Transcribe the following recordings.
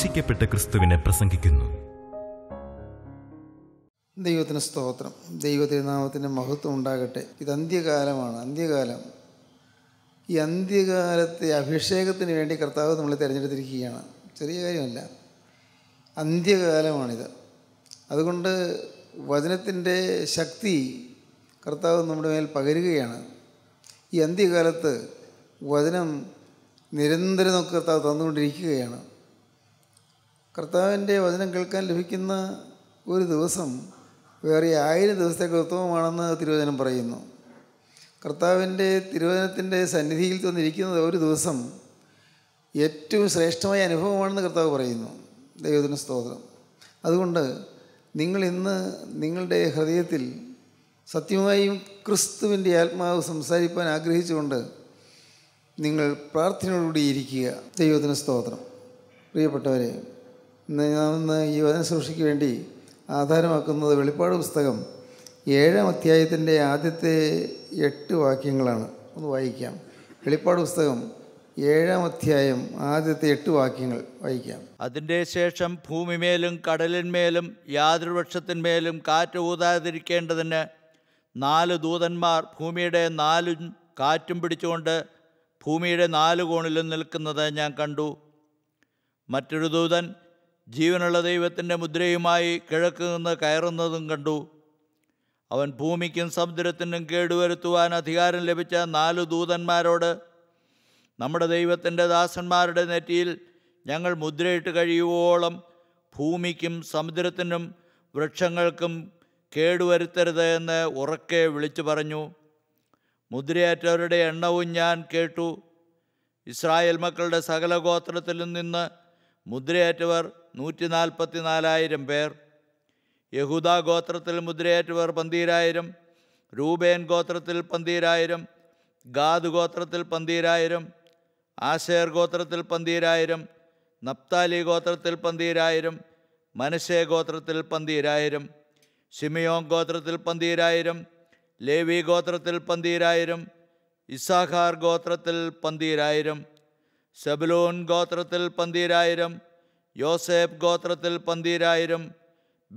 ക്രൂശിക്കപ്പെട്ട ക്രിസ്തുവിനെ പ്രസംഗിക്കുന്നു ദൈവത്തിന് സ്തോത്രം ദൈവതിരുനാമത്തിൻ്റെ മഹത്വം ഉണ്ടാകട്ടെ ഇത് അന്ത്യകാലമാണ് അന്ത്യകാലം ഈ അന്ത്യകാലത്തെ അഭിഷേകത്തിന് വേണ്ടി കർത്താവ് നമ്മൾ തിരഞ്ഞെടുത്തിരിക്കുകയാണ് ചെറിയ കാര്യമല്ല അന്ത്യകാലമാണിത് അതുകൊണ്ട് വചനത്തിൻ്റെ ശക്തി കർത്താവ് നമ്മുടെ മേൽ പകരുകയാണ് ഈ അന്ത്യകാലത്ത് വചനം നിരന്തരം നമുക്ക് കർത്താവ് തന്നുകൊണ്ടിരിക്കുകയാണ് കർത്താവിൻ്റെ വചനം കേൾക്കാൻ ലഭിക്കുന്ന ഒരു ദിവസം വേറെ ആയിരം ദിവസത്തേക്ക് ഉത്തമമാണെന്ന് തിരുവചനം പറയുന്നു കർത്താവിൻ്റെ തിരുവചനത്തിൻ്റെ സന്നിധിയിൽ തന്നിരിക്കുന്നത് ഒരു ദിവസം ഏറ്റവും ശ്രേഷ്ഠമായ അനുഭവമാണെന്ന് കർത്താവ് പറയുന്നു ദൈവത്തിന് സ്തോത്രം അതുകൊണ്ട് നിങ്ങൾ ഇന്ന് നിങ്ങളുടെ ഹൃദയത്തിൽ സത്യമായും ക്രിസ്തുവിൻ്റെ ആത്മാവ് സംസാരിക്കാൻ ആഗ്രഹിച്ചുകൊണ്ട് നിങ്ങൾ പ്രാർത്ഥനയോടുകൂടി ഇരിക്കുക ദൈവത്തിന് സ്തോത്രം പ്രിയപ്പെട്ടവരെ ഇന്ന് യുവനശുശ്രൂഷയ്ക്ക് വേണ്ടി ആധാരമാക്കുന്നത് വെളിപ്പാട് പുസ്തകം ഏഴാം അധ്യായത്തിൻ്റെ ആദ്യത്തെ എട്ട് വാക്യങ്ങളാണ് ഒന്ന് വായിക്കാം വെളിപ്പാട് പുസ്തകം ഏഴാം അധ്യായം ആദ്യത്തെ എട്ട് വാക്യങ്ങൾ വായിക്കാം അതിൻ്റെ ശേഷം ഭൂമിമേലും കടലിന്മേലും യാതൊരു വൃക്ഷത്തിന്മേലും കാറ്റ് ഊതാതിരിക്കേണ്ടതിന് നാല് ദൂതന്മാർ ഭൂമിയുടെ നാലും കാറ്റും പിടിച്ചുകൊണ്ട് ഭൂമിയുടെ നാല് കോണിലും നിൽക്കുന്നത് ഞാൻ കണ്ടു മറ്റൊരു ദൂതൻ ജീവനുള്ള ദൈവത്തിൻ്റെ മുദ്രയുമായി കിഴക്ക് നിന്ന് കയറുന്നതും കണ്ടു അവൻ ഭൂമിക്കും സമുദ്രത്തിനും കേടുവരുത്തുവാൻ അധികാരം ലഭിച്ച നാലു ദൂതന്മാരോട് നമ്മുടെ ദൈവത്തിൻ്റെ ദാസന്മാരുടെ നെറ്റിയിൽ ഞങ്ങൾ മുദ്രയിട്ട് കഴിയുവോളം ഭൂമിക്കും സമുദ്രത്തിനും വൃക്ഷങ്ങൾക്കും കേടുവരുത്തരുത് എന്ന് ഉറക്കെ വിളിച്ചു പറഞ്ഞു മുദ്രയേറ്റവരുടെ എണ്ണവും ഞാൻ കേട്ടു ഇസ്രായേൽ മക്കളുടെ സകല ഗോത്രത്തിൽ നിന്ന് മുദ്രയേറ്റവർ നൂറ്റി നാൽപ്പത്തി നാലായിരം പേർ യഹൂദ ഗോത്രത്തിൽ മുദ്രയേറ്റവർ പന്തീരായിരം രൂപേൻ ഗോത്രത്തിൽ പന്തീരായിരം ഗാദ് ഗോത്രത്തിൽ പന്തീരായിരം ആശേർ ഗോത്രത്തിൽ പന്തീരായിരം നപ്താലി ഗോത്രത്തിൽ പന്തീരായിരം മനശേ ഗോത്രത്തിൽ പന്തീരായിരം ഷിമിയോങ് ഗോത്രത്തിൽ പന്തീരായിരം ലേവി ഗോത്രത്തിൽ പന്തീരായിരം ഇസാഖാർ ഗോത്രത്തിൽ പന്തീരായിരം സെബലൂൻ ഗോത്രത്തിൽ പന്തീരായിരം യോസേഫ് ഗോത്രത്തിൽ പന്തീരായിരം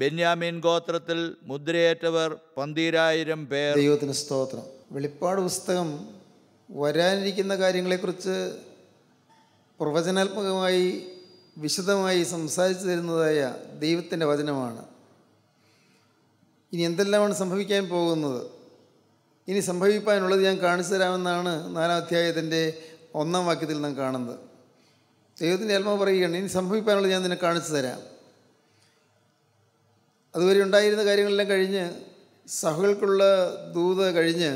ബെന്യാമീൻ ഗോത്രത്തിൽ മുദ്രയേറ്റവർ പന്തീരായിരം പേർ ദൈവത്തിന് സ്തോത്രം വെളിപ്പാട് പുസ്തകം വരാനിരിക്കുന്ന കാര്യങ്ങളെക്കുറിച്ച് പ്രവചനാത്മകമായി വിശദമായി സംസാരിച്ചു തരുന്നതായ ദൈവത്തിൻ്റെ വചനമാണ് ഇനി എന്തെല്ലാമാണ് സംഭവിക്കാൻ പോകുന്നത് ഇനി സംഭവിക്കാനുള്ളത് ഞാൻ കാണിച്ചു തരാമെന്നാണ് നാലാം അധ്യായത്തിൻ്റെ ഒന്നാം വാക്യത്തിൽ നാം കാണുന്നത് ദൈവത്തിൻ്റെ ആത്മാവ് പറയുകയാണ് ഇനി സംഭവിക്കാനുള്ളത് ഞാൻ നിന്നെ കാണിച്ചു തരാം അതുവരെ ഉണ്ടായിരുന്ന കാര്യങ്ങളെല്ലാം കഴിഞ്ഞ് സഹകൾക്കുള്ള ദൂത് കഴിഞ്ഞ്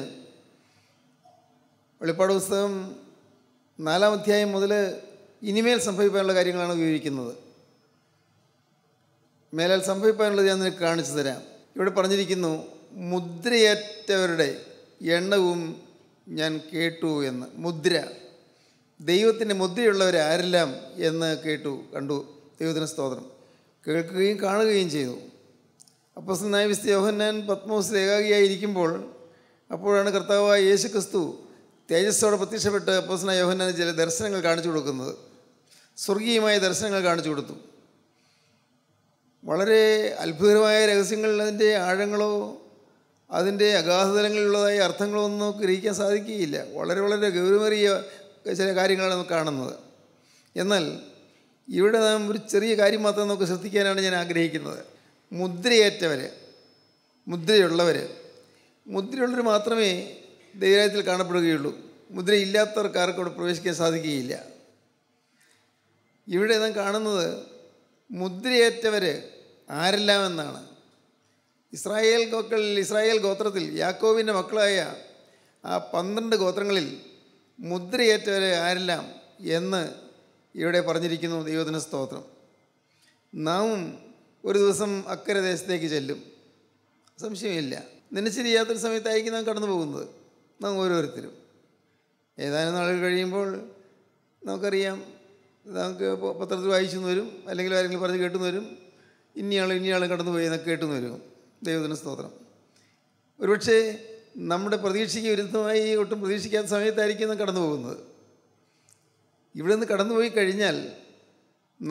വെളിപ്പാട് പുസ്തകം നാലാം അധ്യായം മുതൽ ഇനിമേൽ സംഭവിക്കാനുള്ള കാര്യങ്ങളാണ് വിവരിക്കുന്നത് മേലാൽ സംഭവിക്കാനുള്ളത് ഞാൻ നിനക്ക് കാണിച്ചു തരാം ഇവിടെ പറഞ്ഞിരിക്കുന്നു മുദ്രയേറ്റവരുടെ എണ്ണവും ഞാൻ കേട്ടു എന്ന് മുദ്ര ദൈവത്തിൻ്റെ മുദ്രയുള്ളവരാരെല്ലാം എന്ന് കേട്ടു കണ്ടു ദൈവത്തിന് സ്തോത്രം കേൾക്കുകയും കാണുകയും ചെയ്തു അപ്പസ്നായ വിസ്തു യോഹന്നാൻ പത്മോസ് ഏകാഗിയായിരിക്കുമ്പോൾ അപ്പോഴാണ് കർത്താവായ യേശു ക്രിസ്തു തേജസ്സോടെ പ്രത്യക്ഷപ്പെട്ട് അപ്പസ്നായ യോഹന്നാൻ ചില ദർശനങ്ങൾ കാണിച്ചു കൊടുക്കുന്നത് സ്വർഗീയമായ ദർശനങ്ങൾ കാണിച്ചു കൊടുത്തു വളരെ അത്ഭുതകരമായ രഹസ്യങ്ങളിൽ അതിൻ്റെ ആഴങ്ങളോ അതിൻ്റെ അഗാധതലങ്ങളിലുള്ളതായ അർത്ഥങ്ങളോ ഒന്നും ഗ്രഹിക്കാൻ സാധിക്കുകയില്ല വളരെ വളരെ ഗൗരവമേറിയ ചില കാര്യങ്ങളാണ് നമുക്ക് കാണുന്നത് എന്നാൽ ഇവിടെ നാം ഒരു ചെറിയ കാര്യം മാത്രം നമുക്ക് ശ്രദ്ധിക്കാനാണ് ഞാൻ ആഗ്രഹിക്കുന്നത് മുദ്രയേറ്റവർ മുദ്രയുള്ളവർ മുദ്രയുള്ളവർ മാത്രമേ ദൈവരാജ്യത്തിൽ കാണപ്പെടുകയുള്ളൂ മുദ്രയില്ലാത്തവർക്ക് ആർക്കും അവിടെ പ്രവേശിക്കാൻ സാധിക്കുകയില്ല ഇവിടെ നാം കാണുന്നത് മുദ്രയേറ്റവർ ആരെല്ലാം എന്നാണ് ഇസ്രായേൽ ഗോക്കളിൽ ഇസ്രായേൽ ഗോത്രത്തിൽ യാക്കോവിൻ്റെ മക്കളായ ആ പന്ത്രണ്ട് ഗോത്രങ്ങളിൽ മുദ്രയേറ്റവർ ആരെല്ലാം എന്ന് ഇവിടെ പറഞ്ഞിരിക്കുന്നു ദൈവദിന സ്തോത്രം നാം ഒരു ദിവസം അക്കരെ ദേശത്തേക്ക് ചെല്ലും സംശയമില്ല നിനച്ചിരിയാത്തൊരു സമയത്തായിരിക്കും നാം കടന്നു പോകുന്നത് നാം ഓരോരുത്തരും ഏതാനും നാളുകൾ കഴിയുമ്പോൾ നമുക്കറിയാം നമുക്ക് പത്രത്തിൽ വായിച്ചു വരും അല്ലെങ്കിൽ ആരെങ്കിലും പറഞ്ഞ് കേട്ടു വരും ഇന്നയാൾ ഇന്നയാൾ കടന്നു പോയി എന്നൊക്കെ കേട്ടു വരും ദൈവദിന സ്തോത്രം ഒരുപക്ഷേ നമ്മുടെ പ്രതീക്ഷയ്ക്ക് വിരുദ്ധമായി ഒട്ടും പ്രതീക്ഷിക്കാത്ത സമയത്തായിരിക്കും കടന്നു പോകുന്നത് ഇവിടെ നിന്ന് കടന്നുപോയി കഴിഞ്ഞാൽ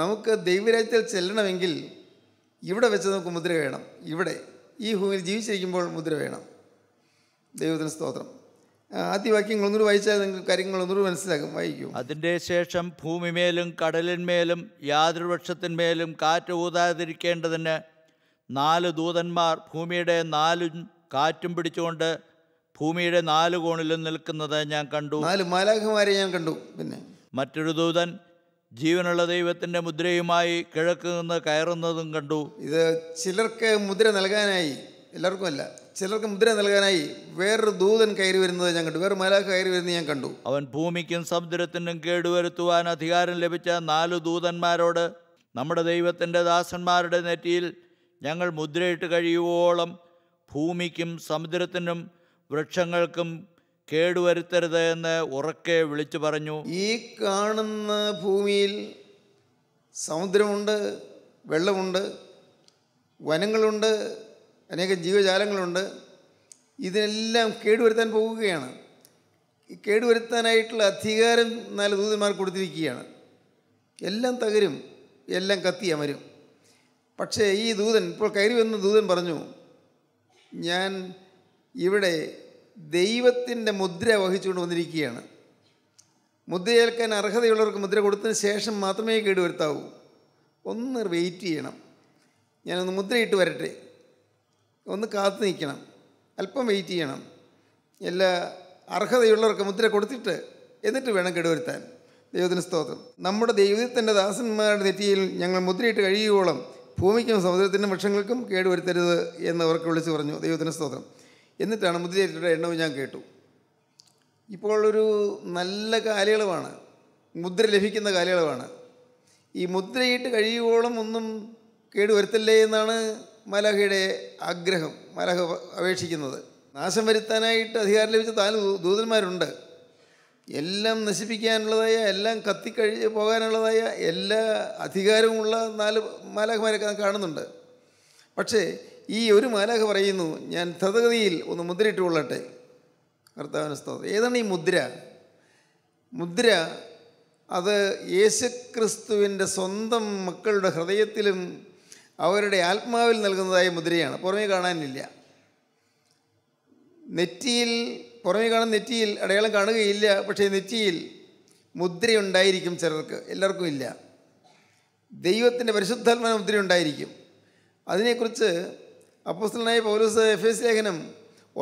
നമുക്ക് ദൈവരാജ്യത്തിൽ ചെല്ലണമെങ്കിൽ ഇവിടെ വെച്ച് നമുക്ക് മുദ്ര വേണം ഇവിടെ ഈ ഭൂമിയിൽ ജീവിച്ചിരിക്കുമ്പോൾ മുദ്ര വേണം ദൈവത്തിന് സ്തോത്രം ആദ്യവാക്യങ്ങൾ ഒന്നുകൂടി വായിച്ചാൽ നിങ്ങൾക്ക് കാര്യങ്ങൾ ഒന്നുകൂടി മനസ്സിലാക്കും വായിക്കും അതിൻ്റെ ശേഷം ഭൂമിമേലും കടലിന്മേലും യാതൊരു കാറ്റ് ഊതാതിരിക്കേണ്ടതിന് നാല് ദൂതന്മാർ ഭൂമിയുടെ നാലും കാറ്റും പിടിച്ചുകൊണ്ട് ഭൂമിയുടെ നാല് കോണിലും നിൽക്കുന്നത് ഞാൻ കണ്ടു നാല് മാലാഖമാരെ ഞാൻ കണ്ടു പിന്നെ മറ്റൊരു ദൂതൻ ജീവനുള്ള ദൈവത്തിന്റെ മുദ്രയുമായി കിഴക്ക് നിന്ന് കയറുന്നതും കണ്ടു ഇത് ചിലർക്ക് മുദ്ര നൽകാനായി എല്ലാവർക്കും അല്ല ചിലർക്ക് മുദ്ര നൽകാനായി വേറൊരു ദൂതൻ കയറി വരുന്നത് ഞാൻ കണ്ടു വേറെ മലാഖ കയറി വരുന്നത് ഞാൻ കണ്ടു അവൻ ഭൂമിക്കും സമുദ്രത്തിനും കേടുവരുത്തുവാൻ അധികാരം ലഭിച്ച നാല് ദൂതന്മാരോട് നമ്മുടെ ദൈവത്തിൻ്റെ ദാസന്മാരുടെ നെറ്റിയിൽ ഞങ്ങൾ മുദ്രയിട്ട് കഴിയുവോളം ഭൂമിക്കും സമുദ്രത്തിനും വൃക്ഷങ്ങൾക്കും കേടുവരുത്തരുത് എന്ന് ഉറക്കെ വിളിച്ചു പറഞ്ഞു ഈ കാണുന്ന ഭൂമിയിൽ സമുദ്രമുണ്ട് വെള്ളമുണ്ട് വനങ്ങളുണ്ട് അനേകം ജീവജാലങ്ങളുണ്ട് ഇതിനെല്ലാം കേടുവരുത്താൻ പോകുകയാണ് ഈ കേടുവരുത്താനായിട്ടുള്ള അധികാരം നാല് ദൂതന്മാർ കൊടുത്തിരിക്കുകയാണ് എല്ലാം തകരും എല്ലാം കത്തി അമരും പക്ഷേ ഈ ദൂതൻ ഇപ്പോൾ കയറി വന്ന ദൂതൻ പറഞ്ഞു ഞാൻ ഇവിടെ ദൈവത്തിൻ്റെ മുദ്ര വഹിച്ചുകൊണ്ട് വന്നിരിക്കുകയാണ് മുദ്രയേൽക്കാൻ അർഹതയുള്ളവർക്ക് മുദ്ര കൊടുത്തതിന് ശേഷം മാത്രമേ കേടുവരുത്താവൂ ഒന്ന് വെയിറ്റ് ചെയ്യണം ഞാനൊന്ന് മുദ്രയിട്ട് വരട്ടെ ഒന്ന് കാത്തു നിൽക്കണം അല്പം വെയിറ്റ് ചെയ്യണം എല്ലാ അർഹതയുള്ളവർക്ക് മുദ്ര കൊടുത്തിട്ട് എന്നിട്ട് വേണം കേടുവരുത്താൻ ദൈവത്തിന് സ്തോത്രം നമ്മുടെ ദൈവത്തിൻ്റെ ദാസന്മാരുടെ നെറ്റിയിൽ ഞങ്ങൾ മുദ്രയിട്ട് കഴിയുവോളം ഭൂമിക്കും സമുദ്രത്തിനും വൃക്ഷങ്ങൾക്കും കേടുവരുത്തരുത് എന്ന് അവർക്ക് വിളിച്ചു പറഞ്ഞു ദൈവത്തിന് സ്തോത്രം എന്നിട്ടാണ് മുദ്രയേറ്റയുടെ എണ്ണവും ഞാൻ കേട്ടു ഇപ്പോൾ ഒരു നല്ല കാലയളവാണ് മുദ്ര ലഭിക്കുന്ന കാലയളവാണ് ഈ മുദ്രയിട്ട് കഴിയുവോളം ഒന്നും കേടുവരുത്തല്ലേ എന്നാണ് മലഹയുടെ ആഗ്രഹം മലഹ അപേക്ഷിക്കുന്നത് നാശം വരുത്താനായിട്ട് അധികാരം ലഭിച്ച താല് ദൂതന്മാരുണ്ട് എല്ലാം നശിപ്പിക്കാനുള്ളതായ എല്ലാം കത്തിക്കഴി പോകാനുള്ളതായ എല്ലാ അധികാരവുമുള്ള നാല് മാലാഖമാരൊക്കെ കാണുന്നുണ്ട് പക്ഷേ ഈ ഒരു മാലാഖ പറയുന്നു ഞാൻ ധതഗതിയിൽ ഒന്ന് മുദ്രയിട്ട് കൊള്ളട്ടെ കർത്താവിനസ്തോ ഏതാണ് ഈ മുദ്ര മുദ്ര അത് യേശുക്രിസ്തുവിൻ്റെ സ്വന്തം മക്കളുടെ ഹൃദയത്തിലും അവരുടെ ആത്മാവിൽ നൽകുന്നതായ മുദ്രയാണ് പുറമേ കാണാനില്ല നെറ്റിയിൽ പുറമേ കാണാൻ നെറ്റിയിൽ അടയാളം കാണുകയില്ല പക്ഷേ നെറ്റിയിൽ മുദ്രയുണ്ടായിരിക്കും ചിലർക്ക് എല്ലാവർക്കും ഇല്ല ദൈവത്തിൻ്റെ പരിശുദ്ധാത്മന മുദ്രയുണ്ടായിരിക്കും അതിനെക്കുറിച്ച് അപ്പോസ്റ്റലിനായി പൗലൂസ് എഫ് എസ് ലേഖനം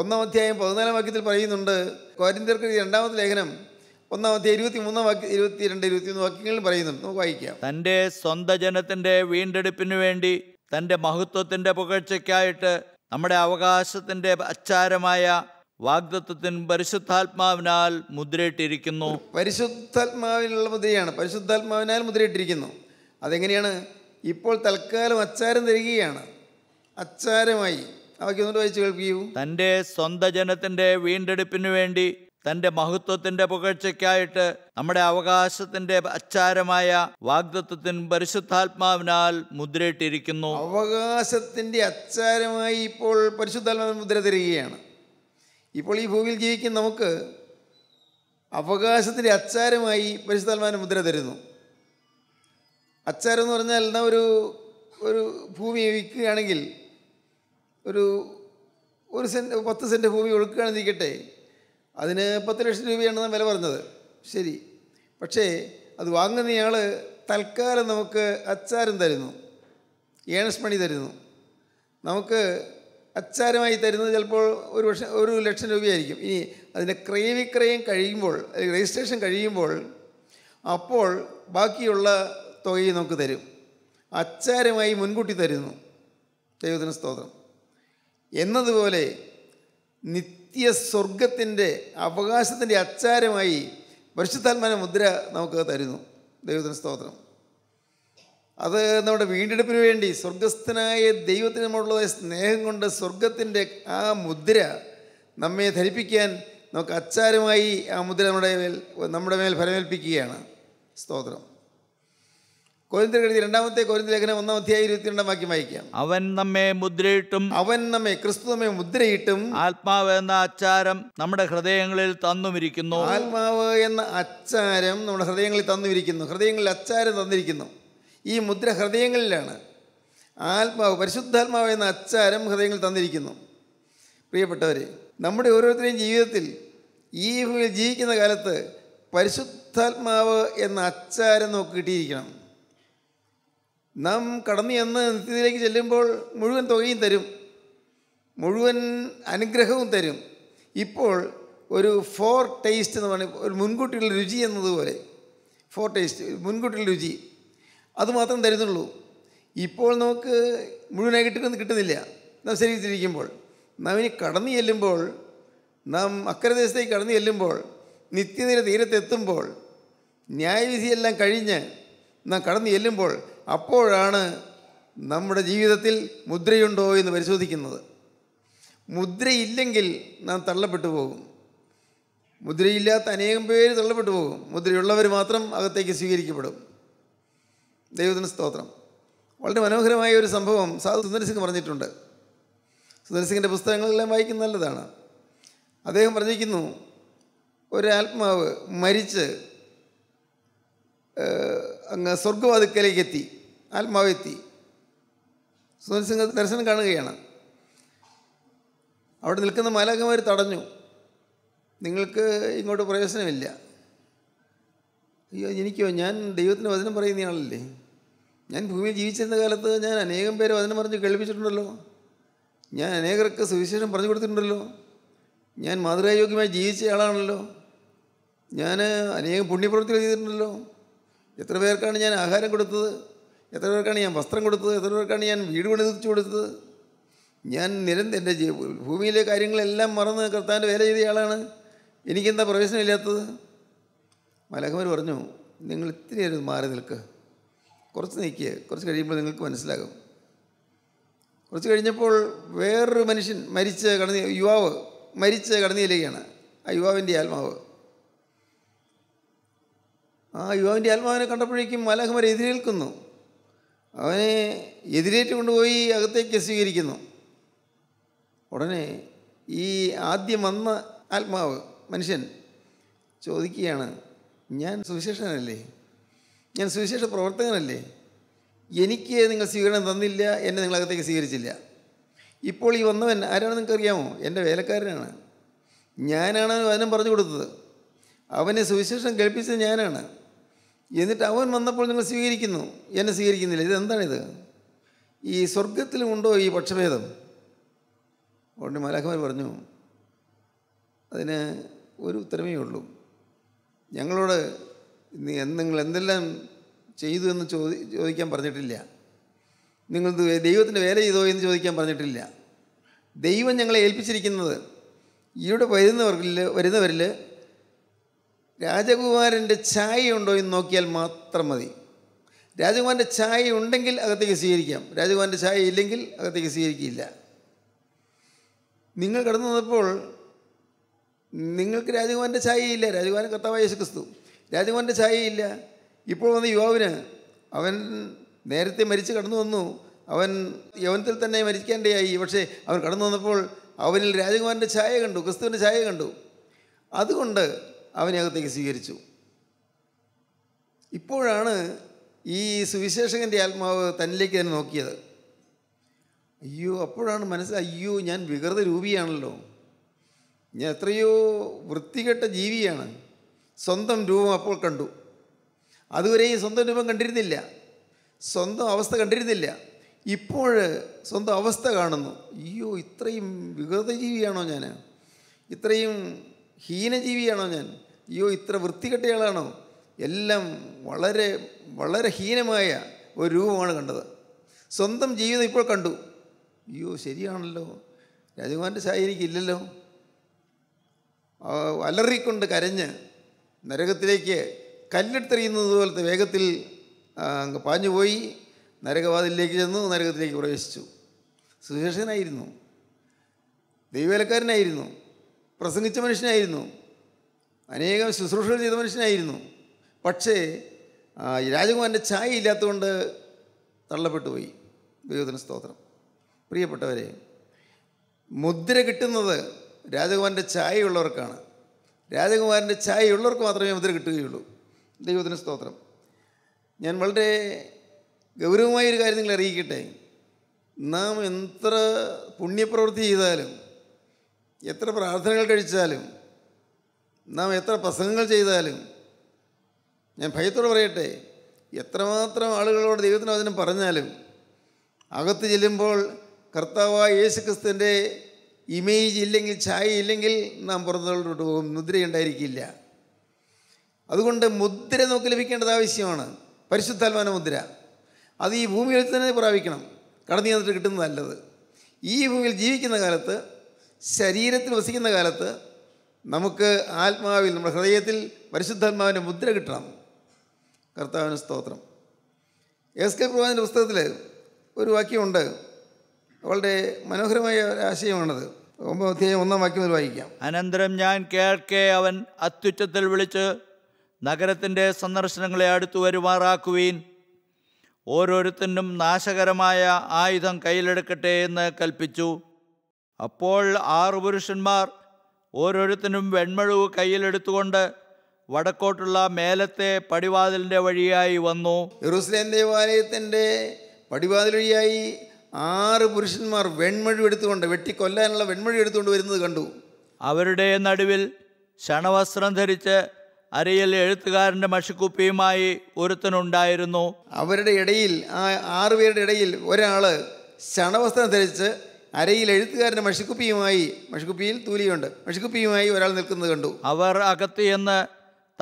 ഒന്നാം അധ്യായം പതിനാലാം വാക്യത്തിൽ പറയുന്നുണ്ട് കോരിന്തർക്ക് രണ്ടാമത്തെ ലേഖനം ഒന്നാം അധ്യായം ഇരുപത്തി മൂന്നാം വാക്യം ഇരുപത്തി രണ്ട് വാക്യങ്ങളിൽ പറയുന്നുണ്ട് നമുക്ക് വായിക്കാം തൻ്റെ സ്വന്തം ജനത്തിൻ്റെ വീണ്ടെടുപ്പിനു വേണ്ടി തൻ്റെ മഹത്വത്തിൻ്റെ പുകഴ്ചയ്ക്കായിട്ട് നമ്മുടെ അവകാശത്തിൻ്റെ അച്ചാരമായ വാഗ്ദത്വത്തിന് പരിശുദ്ധാത്മാവിനാൽ മുദ്രയിട്ടിരിക്കുന്നു പരിശുദ്ധാത്മാവിനുള്ള മുദ്രയാണ് പരിശുദ്ധാത്മാവിനാൽ മുദ്രയിട്ടിരിക്കുന്നു അതെങ്ങനെയാണ് ഇപ്പോൾ തൽക്കാലം അച്ചാരം തരികയാണ് അച്ചാരമായി അവയ്ക്കൊന്നിട്ട് വായിച്ചു കേൾപ്പിക്കൂ തൻ്റെ സ്വന്തം ജനത്തിന്റെ വീണ്ടെടുപ്പിന് വേണ്ടി തന്റെ മഹത്വത്തിന്റെ പുകഴ്ചയ്ക്കായിട്ട് നമ്മുടെ അവകാശത്തിന്റെ അച്ചാരമായ വാഗ്ദത്വത്തിൻ പരിശുദ്ധാത്മാവിനാൽ മുദ്രയിട്ടിരിക്കുന്നു അവകാശത്തിന്റെ അച്ചാരമായി ഇപ്പോൾ പരിശുദ്ധാത്മാവിന് മുദ്ര തരികയാണ് ഇപ്പോൾ ഈ ഭൂമിയിൽ ജീവിക്കുന്ന നമുക്ക് അവകാശത്തിൻ്റെ അച്ചാരമായി പരിശുദ്ധാത്മാവിന് മുദ്ര തരുന്നു അച്ചാരം എന്ന് പറഞ്ഞാൽ എന്നാ ഒരു ഒരു ഭൂമി വിൽക്കുകയാണെങ്കിൽ ഒരു ഒരു സെൻറ്റ് പത്ത് സെൻറ്റ് ഭൂമി നിൽക്കട്ടെ അതിന് പത്ത് ലക്ഷം രൂപയാണ് നാം വില പറഞ്ഞത് ശരി പക്ഷേ അത് വാങ്ങുന്നയാൾ തൽക്കാലം നമുക്ക് അച്ചാരം തരുന്നു ഏണസ് മണി തരുന്നു നമുക്ക് അച്ചാരമായി തരുന്നത് ചിലപ്പോൾ ഒരു വർഷം ഒരു ലക്ഷം രൂപയായിരിക്കും ഇനി അതിൻ്റെ ക്രയവിക്രയം കഴിയുമ്പോൾ രജിസ്ട്രേഷൻ കഴിയുമ്പോൾ അപ്പോൾ ബാക്കിയുള്ള തുകയും നമുക്ക് തരും അച്ചാരമായി മുൻകൂട്ടി തരുന്നു ദൈവത്തിന് സ്തോത്രം എന്നതുപോലെ നിത്യസ്വർഗത്തിൻ്റെ അവകാശത്തിൻ്റെ അച്ചാരമായി പരിശുദ്ധാത്മാന മുദ്ര നമുക്ക് തരുന്നു ദൈവത്തിന് സ്തോത്രം അത് നമ്മുടെ വീണ്ടെടുപ്പിന് വേണ്ടി സ്വർഗസ്ഥനായ ദൈവത്തിന് നമ്മളുള്ള സ്നേഹം കൊണ്ട് സ്വർഗത്തിൻ്റെ ആ മുദ്ര നമ്മെ ധരിപ്പിക്കാൻ നമുക്ക് അച്ചാരമായി ആ മുദ്ര നമ്മുടെ മേൽ നമ്മുടെ മേൽ ഫലമേൽപ്പിക്കുകയാണ് സ്തോത്രം രണ്ടാമത്തെ ലേഖനം ഒന്നാം അധ്യായം ഇരുപത്തിരണ്ടാം വാക്യം വായിക്കാം അവൻ നമ്മെ മുദ്രയിട്ടും അവൻ നമ്മെ ക്രിസ്തു നമ്മെ മുദ്രയിട്ടും ആത്മാവ് എന്ന അച്ചാരം നമ്മുടെ ഹൃദയങ്ങളിൽ തന്നുമിരിക്കുന്നു ആത്മാവ് എന്ന അച്ചാരം നമ്മുടെ ഹൃദയങ്ങളിൽ തന്നുമിരിക്കുന്നു ഹൃദയങ്ങളിൽ അച്ചാരം തന്നിരിക്കുന്നു ഈ മുദ്ര ഹൃദയങ്ങളിലാണ് ആത്മാവ് പരിശുദ്ധാത്മാവ് എന്ന അച്ചാരം ഹൃദയങ്ങളിൽ തന്നിരിക്കുന്നു പ്രിയപ്പെട്ടവരെ നമ്മുടെ ഓരോരുത്തരുടെയും ജീവിതത്തിൽ ഈ ജീവിക്കുന്ന കാലത്ത് പരിശുദ്ധാത്മാവ് എന്ന അച്ചാരം നമുക്ക് കിട്ടിയിരിക്കണം നാം കടന്നു ചെന്ന് നിത്യത്തിലേക്ക് ചെല്ലുമ്പോൾ മുഴുവൻ തുകയും തരും മുഴുവൻ അനുഗ്രഹവും തരും ഇപ്പോൾ ഒരു ഫോർ ടേസ്റ്റ് എന്ന് പറയുന്നത് ഒരു മുൻകൂട്ടിയുള്ള രുചി എന്നതുപോലെ ഫോർ ടേസ്റ്റ് മുൻകൂട്ടിയുള്ള രുചി അതുമാത്രം തരുന്നുള്ളൂ ഇപ്പോൾ നമുക്ക് മുഴുവനായി കിട്ടുന്ന കിട്ടുന്നില്ല നാം ശരീരത്തിലിരിക്കുമ്പോൾ നാം ഇനി കടന്നു ചെല്ലുമ്പോൾ നാം അക്കരദേശത്തേക്ക് കടന്നു ചെല്ലുമ്പോൾ നിത്യനിര തീരത്തെത്തുമ്പോൾ ന്യായവിധിയെല്ലാം കഴിഞ്ഞ് നാം കടന്നു ചെല്ലുമ്പോൾ അപ്പോഴാണ് നമ്മുടെ ജീവിതത്തിൽ മുദ്രയുണ്ടോ എന്ന് പരിശോധിക്കുന്നത് മുദ്രയില്ലെങ്കിൽ നാം തള്ളപ്പെട്ടു പോകും മുദ്രയില്ലാത്ത അനേകം പേര് തള്ളപ്പെട്ടു പോകും മുദ്രയുള്ളവർ മാത്രം അകത്തേക്ക് സ്വീകരിക്കപ്പെടും ദൈവത്തിന് സ്തോത്രം വളരെ മനോഹരമായ ഒരു സംഭവം സാധു സുന്ദരസിംഗ് പറഞ്ഞിട്ടുണ്ട് സുന്ദരസിംഗിൻ്റെ പുസ്തകങ്ങളെല്ലാം വായിക്കുന്ന നല്ലതാണ് അദ്ദേഹം പറഞ്ഞിരിക്കുന്നു ഒരാത്മാവ് മരിച്ച് സ്വർഗവാതുക്കലേക്ക് എത്തി ആത്മാവെത്തി സുനിൽ സിംഗ് ദർശനം കാണുകയാണ് അവിടെ നിൽക്കുന്ന മാലാഖമാർ തടഞ്ഞു നിങ്ങൾക്ക് ഇങ്ങോട്ട് പ്രയോജനമില്ല അയ്യോ എനിക്കോ ഞാൻ ദൈവത്തിന് വചനം പറയുന്ന ഞാൻ ഭൂമിയിൽ ജീവിച്ചിരുന്ന കാലത്ത് ഞാൻ അനേകം പേര് വചനം പറഞ്ഞ് കേൾപ്പിച്ചിട്ടുണ്ടല്ലോ ഞാൻ അനേകർക്ക് സുവിശേഷം പറഞ്ഞു കൊടുത്തിട്ടുണ്ടല്ലോ ഞാൻ മാതൃകായോഗ്യമായി ജീവിച്ച ആളാണല്ലോ ഞാൻ അനേകം പുണ്യപ്രവൃത്തികൾ ചെയ്തിട്ടുണ്ടല്ലോ എത്ര പേർക്കാണ് ഞാൻ ആഹാരം കൊടുത്തത് എത്ര പേർക്കാണ് ഞാൻ വസ്ത്രം കൊടുത്തത് എത്ര പേർക്കാണ് ഞാൻ വീട് പണിതിച്ചു കൊടുത്തത് ഞാൻ നിരന്തരം എൻ്റെ ഭൂമിയിലെ കാര്യങ്ങളെല്ലാം മറന്ന് കർത്താവിൻ്റെ വേല ചെയ്ത ആളാണ് എനിക്കെന്താ പ്രവേശനമില്ലാത്തത് മലഹമർ പറഞ്ഞു നിങ്ങൾ ഇത്തിരി ഒരു മാറി നിൽക്കുക കുറച്ച് നീക്കിയ കുറച്ച് കഴിയുമ്പോൾ നിങ്ങൾക്ക് മനസ്സിലാകും കുറച്ച് കഴിഞ്ഞപ്പോൾ വേറൊരു മനുഷ്യൻ മരിച്ച കടന്ന് യുവാവ് മരിച്ച കടന്നിയിലേക്കാണ് ആ യുവാവിൻ്റെ ആത്മാവ് ആ യുവാവിൻ്റെ ആത്മാവിനെ കണ്ടപ്പോഴേക്കും മലഹം എതിരേൽക്കുന്നു അവനെ എതിരേറ്റ് കൊണ്ടുപോയി അകത്തേക്ക് സ്വീകരിക്കുന്നു ഉടനെ ഈ ആദ്യം വന്ന ആത്മാവ് മനുഷ്യൻ ചോദിക്കുകയാണ് ഞാൻ സുവിശേഷനല്ലേ ഞാൻ സുവിശേഷ പ്രവർത്തകനല്ലേ എനിക്ക് നിങ്ങൾ സ്വീകരണം തന്നില്ല എന്നെ നിങ്ങൾ അകത്തേക്ക് സ്വീകരിച്ചില്ല ഇപ്പോൾ ഈ വന്നവൻ ആരാണെന്ന് നിങ്ങൾക്കറിയാമോ എൻ്റെ വേലക്കാരനാണ് ഞാനാണ് അവനും പറഞ്ഞു കൊടുത്തത് അവനെ സുവിശേഷം കേൾപ്പിച്ചത് ഞാനാണ് എന്നിട്ട് അവൻ വന്നപ്പോൾ നിങ്ങൾ സ്വീകരിക്കുന്നു എന്നെ സ്വീകരിക്കുന്നില്ല ഇത് ഈ സ്വർഗത്തിലുമുണ്ടോ ഈ പക്ഷഭേദം ഉടനെ മലാഖമാർ പറഞ്ഞു അതിന് ഒരു ഉത്തരമേ ഉള്ളൂ ഞങ്ങളോട് നിങ്ങൾ എന്തെല്ലാം ചെയ്തു എന്ന് ചോദി ചോദിക്കാൻ പറഞ്ഞിട്ടില്ല നിങ്ങൾ ദൈവത്തിൻ്റെ വേല ചെയ്തോ എന്ന് ചോദിക്കാൻ പറഞ്ഞിട്ടില്ല ദൈവം ഞങ്ങളെ ഏൽപ്പിച്ചിരിക്കുന്നത് ഇവിടെ വരുന്നവരിൽ വരുന്നവരിൽ രാജകുമാരൻ്റെ ഛായയുണ്ടോ ഉണ്ടോ എന്ന് നോക്കിയാൽ മാത്രം മതി രാജകുമാരൻ്റെ ഛായ ഉണ്ടെങ്കിൽ അകത്തേക്ക് സ്വീകരിക്കാം രാജകുമാരൻ്റെ ഛായ ഇല്ലെങ്കിൽ അകത്തേക്ക് സ്വീകരിക്കില്ല നിങ്ങൾ കടന്നു വന്നപ്പോൾ നിങ്ങൾക്ക് രാജകുമാരൻ്റെ ഛായയില്ല രാജകുമാരൻ കർത്താവായ യേശുക്രിസ്തു ക്രിസ്തു രാജകുമാരൻ്റെ ചായയില്ല ഇപ്പോൾ വന്ന യുവാവിന് അവൻ നേരത്തെ മരിച്ച് കടന്നു വന്നു അവൻ യവനത്തിൽ തന്നെ മരിക്കേണ്ടയായി പക്ഷേ അവൻ കടന്നു വന്നപ്പോൾ അവനിൽ രാജകുമാരൻ്റെ ഛായ കണ്ടു ക്രിസ്തുവിൻ്റെ ഛായ കണ്ടു അതുകൊണ്ട് അവനെ അകത്തേക്ക് സ്വീകരിച്ചു ഇപ്പോഴാണ് ഈ സുവിശേഷകൻ്റെ ആത്മാവ് തന്നിലേക്ക് തന്നെ നോക്കിയത് അയ്യോ അപ്പോഴാണ് മനസ്സിൽ അയ്യോ ഞാൻ വികൃത രൂപിയാണല്ലോ ഞാൻ എത്രയോ വൃത്തികെട്ട ജീവിയാണ് സ്വന്തം രൂപം അപ്പോൾ കണ്ടു അതുവരെ ഈ സ്വന്തം രൂപം കണ്ടിരുന്നില്ല സ്വന്തം അവസ്ഥ കണ്ടിരുന്നില്ല ഇപ്പോൾ സ്വന്തം അവസ്ഥ കാണുന്നു അയ്യോ ഇത്രയും ജീവിയാണോ ഞാൻ ഇത്രയും ഹീനജീവിയാണോ ഞാൻ അയ്യോ ഇത്ര വൃത്തികെട്ടയാളാണോ എല്ലാം വളരെ വളരെ ഹീനമായ ഒരു രൂപമാണ് കണ്ടത് സ്വന്തം ജീവിതം ഇപ്പോൾ കണ്ടു അയ്യോ ശരിയാണല്ലോ രാജകുമാരൻ്റെ ചായ എനിക്കില്ലല്ലോ അലറിക്കൊണ്ട് കരഞ്ഞ് നരകത്തിലേക്ക് കല്ലെടുത്തെറിയുന്നത് പോലത്തെ വേഗത്തിൽ അങ്ങ് പാഞ്ഞുപോയി നരകവാതിലേക്ക് ചെന്നു നരകത്തിലേക്ക് പ്രവേശിച്ചു സുശേഷനായിരുന്നു ദൈവവേലക്കാരനായിരുന്നു പ്രസംഗിച്ച മനുഷ്യനായിരുന്നു അനേകം ശുശ്രൂഷകൾ ചെയ്ത മനുഷ്യനായിരുന്നു പക്ഷേ രാജകുമാരൻ്റെ ഛായ ഇല്ലാത്തതുകൊണ്ട് തള്ളപ്പെട്ടു പോയി ദൈവത്തിന് സ്തോത്രം പ്രിയപ്പെട്ടവരെ മുദ്ര കിട്ടുന്നത് രാജകുമാരൻ്റെ ഛായയുള്ളവർക്കാണ് രാജകുമാരൻ്റെ ഛായയുള്ളവർക്ക് മാത്രമേ മുദ്ര കിട്ടുകയുള്ളൂ ദൈവത്തിന് സ്തോത്രം ഞാൻ വളരെ ഗൗരവമായൊരു കാര്യം നിങ്ങളെ അറിയിക്കട്ടെ നാം എത്ര പുണ്യപ്രവൃത്തി ചെയ്താലും എത്ര പ്രാർത്ഥനകൾ കഴിച്ചാലും നാം എത്ര പ്രസംഗങ്ങൾ ചെയ്താലും ഞാൻ ഭയത്തോട് പറയട്ടെ എത്രമാത്രം ആളുകളോട് ദൈവത്തിന് വചനം പറഞ്ഞാലും അകത്ത് ചെല്ലുമ്പോൾ കർത്താവായ യേശു ക്രിസ്തുവിൻ്റെ ഇമേജ് ഇല്ലെങ്കിൽ ഛായ ഇല്ലെങ്കിൽ നാം പുറത്തോട്ട് പോകും മുദ്രയുണ്ടായിരിക്കില്ല അതുകൊണ്ട് മുദ്ര നമുക്ക് ലഭിക്കേണ്ടത് ആവശ്യമാണ് പരിശുദ്ധാത്മാന മുദ്ര അത് ഈ ഭൂമിയിൽ തന്നെ പ്രാപിക്കണം കടന്നു ചെന്നിട്ട് കിട്ടുന്നതല്ലത് ഈ ഭൂമിയിൽ ജീവിക്കുന്ന കാലത്ത് ശരീരത്തിൽ വസിക്കുന്ന കാലത്ത് നമുക്ക് ആത്മാവിൽ നമ്മുടെ ഹൃദയത്തിൽ പരിശുദ്ധാത്മാവിൻ്റെ മുദ്ര കിട്ടണം കർത്താവിന് സ്തോത്രം എസ് കെ പ്രഭാതിൻ്റെ പുസ്തകത്തിൽ ഒരു വാക്യമുണ്ട് വളരെ മനോഹരമായ ഒരു ആശയമാണത് ഒമ്പതാം അധ്യായം ഒന്നാം വാക്യം ഒരു വായിക്കാം അനന്തരം ഞാൻ കേൾക്കെ അവൻ അത്യുച്ചത്തിൽ വിളിച്ച് നഗരത്തിൻ്റെ സന്ദർശനങ്ങളെ അടുത്തു വരുമാറാക്കുവീൻ ഓരോരുത്തനും നാശകരമായ ആയുധം കയ്യിലെടുക്കട്ടെ എന്ന് കൽപ്പിച്ചു അപ്പോൾ ആറു പുരുഷന്മാർ ഓരോരുത്തരും വെൺമഴവ് കയ്യിലെടുത്തുകൊണ്ട് വടക്കോട്ടുള്ള മേലത്തെ പടിവാതിലിൻ്റെ വഴിയായി വന്നു യെറുസലേം ദേവാലയത്തിൻ്റെ പടിവാതിൽ വഴിയായി ആറ് പുരുഷന്മാർ വെൺമഴി എടുത്തുകൊണ്ട് വെട്ടിക്കൊല്ലാനുള്ള വെൺമഴി എടുത്തുകൊണ്ട് വരുന്നത് കണ്ടു അവരുടെ നടുവിൽ ക്ഷണവസ്ത്രം ധരിച്ച് അരയിൽ എഴുത്തുകാരൻ്റെ മഷിക്കുപ്പിയുമായി ഒരുത്തനുണ്ടായിരുന്നു അവരുടെ ഇടയിൽ ആ ആറുപേരുടെ ഇടയിൽ ഒരാൾ ക്ഷണവസ്ത്രം ധരിച്ച് അരയിൽ എഴുത്തുകാരന് മഷിക്കുപ്പിയുമായി മഷിക്കുപ്പിയിൽ തൂലിയുണ്ട് മഷിക്കുപ്പിയുമായി ഒരാൾ നിൽക്കുന്നത് കണ്ടു അവർ അകത്ത് എന്ന്